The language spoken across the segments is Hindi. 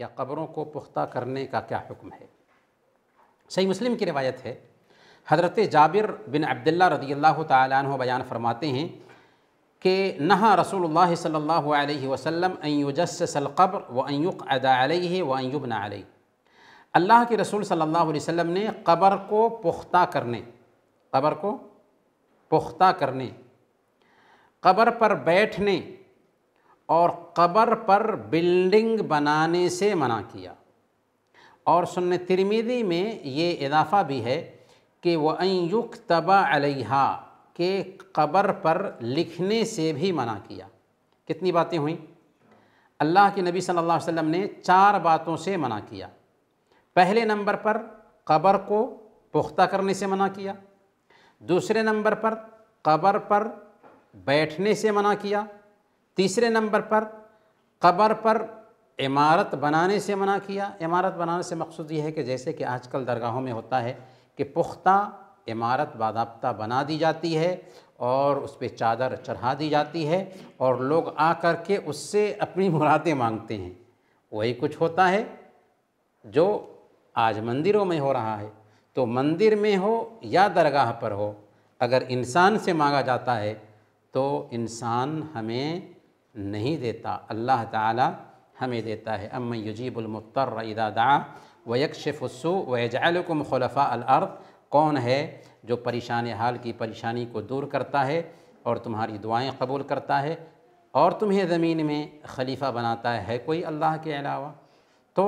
या कब्रों को पुख्ता करने का क्या हुक्म है सही मुस्लिम की रिवायत है हज़रत जाबिर बिन अब्दुल्ला रदी अल्लाह तह बयान फरमाते हैं कि नहा रसूल सल्ला वसम अयुजस्लकब्र व अयुक अदाही व अयुबन अल्लाह के रसूल सल्लल्लाहु अलैहि वसल्लम ने कब्र को पुख्ता करने कब्र को पुख्ता करने कब्र पर बैठने और कब्र पर बिल्डिंग बनाने से मना किया और सुन तिरमीदी में ये इजाफ़ा भी है कि वह युक तबा अलहा के कब्र पर लिखने से भी मना किया कितनी बातें हुई अल्लाह के नबी सल्लल्लाहु अलैहि वसल्लम ने चार बातों से मना किया पहले नंबर पर कब्र को पुख्ता करने से मना किया दूसरे नंबर पर कब्र पर बैठने से मना किया तीसरे नंबर पर कब्र पर इमारत बनाने से मना किया इमारत बनाने से मकसद ये है कि जैसे कि आजकल दरगाहों में होता है कि पुख्ता इमारत बाबा बना दी जाती है और उस पर चादर चढ़ा दी जाती है और लोग आ कर के उससे अपनी मुरादें मांगते हैं वही कुछ होता है जो आज मंदिरों में हो रहा है तो मंदिर में हो या दरगाह पर हो अगर इंसान से मांगा जाता है तो इंसान हमें नहीं देता अल्लाह ताला हमें देता है अम युजीबुलमतर इदादा वयकशफ़ुसु वजालकुम खलफ़ा अलअर्द कौन है जो परेशान हाल की परेशानी को दूर करता है और तुम्हारी दुआएं कबूल करता है और तुम्हें ज़मीन में खलीफा बनाता है कोई अल्लाह के अलावा तो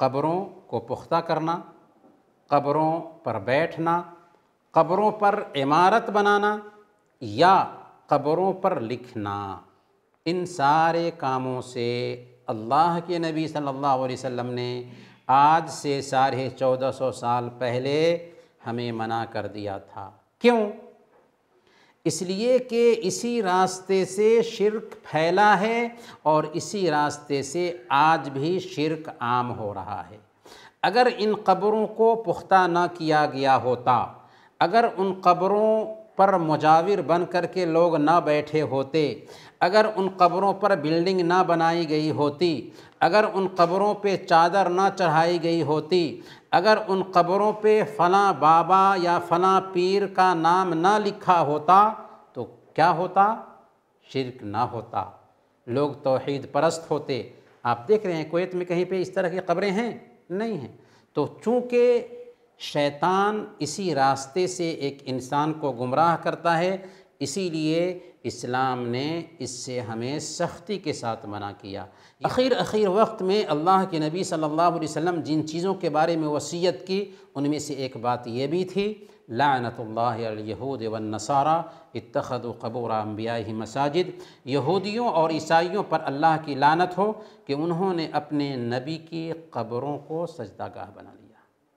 कब्रों को पुख्ता करना कब्रों पर बैठना कब्रों पर इमारत बनाना या ख़बरों पर लिखना इन सारे कामों से अल्लाह के नबी सल्लल्लाहु अलैहि वसल्लम ने आज से साढ़े चौदह सौ साल पहले हमें मना कर दिया था क्यों इसलिए कि इसी रास्ते से शिरक फैला है और इसी रास्ते से आज भी शिरक आम हो रहा है अगर इन कब्रों को पुख्ता ना किया गया होता अगर उन कब्रों पर मुजाविर बन कर के लोग ना बैठे होते अगर उन कब्रों पर बिल्डिंग ना बनाई गई होती अगर उन कब्रों पे चादर ना चढ़ाई गई होती अगर उन कब्रों पे फ़लाँ बाबा या फ़लाँ पीर का नाम ना लिखा होता तो क्या होता शिरक ना होता लोग तोहद परस्त होते आप देख रहे हैं कोत में कहीं पे इस तरह की कब्रें हैं नहीं हैं तो चूँकि शैतान इसी रास्ते से एक इंसान को गुमराह करता है इसीलिए इस्लाम ने इससे हमें सख्ती के साथ मना किया अख़ीर अख़ीर वक्त में अल्लाह के नबी सल्लल्लाहु अलैहि वसल्लम जिन चीज़ों के बारे में वसीयत की उनमें से एक बात यह भी थी लानतल्लाहूद नसारा इतखद कबूर अम्बियाई मसाजिद यहूदियों और ईसाइयों पर अल्लाह की लानत हो कि उन्होंने अपने नबी की कब्रों को सजदागाह बना लिया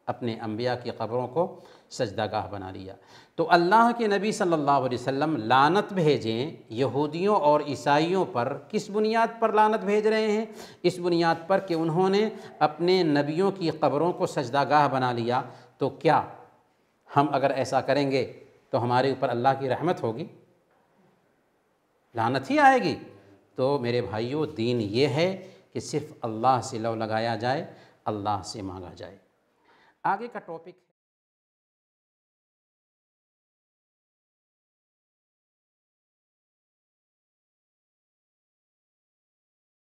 अपने अम्बिया की ख़बरों को सजदागाह बना लिया तो अल्लाह के नबी सल्लल्लाहु अलैहि वसल्लम लानत भेजें यहूदियों और ईसाइयों पर किस बुनियाद पर लानत भेज रहे हैं इस बुनियाद पर कि उन्होंने अपने नबियों की ख़बरों को सजदागाह बना लिया तो क्या हम अगर ऐसा करेंगे तो हमारे ऊपर अल्लाह की रहमत होगी लानत ही आएगी तो मेरे भाइयों दीन ये है कि सिर्फ़ अल्लाह से लव लगाया जाए अल्लाह से मांगा जाए आगे का टॉपिक